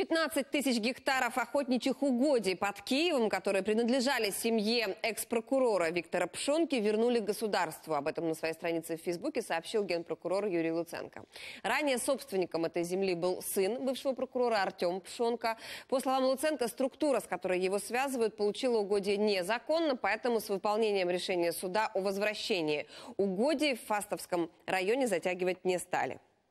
15 тысяч гектаров охотничьих угодий под Киевом, которые принадлежали семье экс-прокурора Виктора Пшонки, вернули государству. Об этом на своей странице в Фейсбуке сообщил генпрокурор Юрий Луценко. Ранее собственником этой земли был сын бывшего прокурора Артем Пшонка. По словам Луценко, структура, с которой его связывают, получила угодие незаконно, поэтому с выполнением решения суда о возвращении угодий в Фастовском районе затягивать не стали.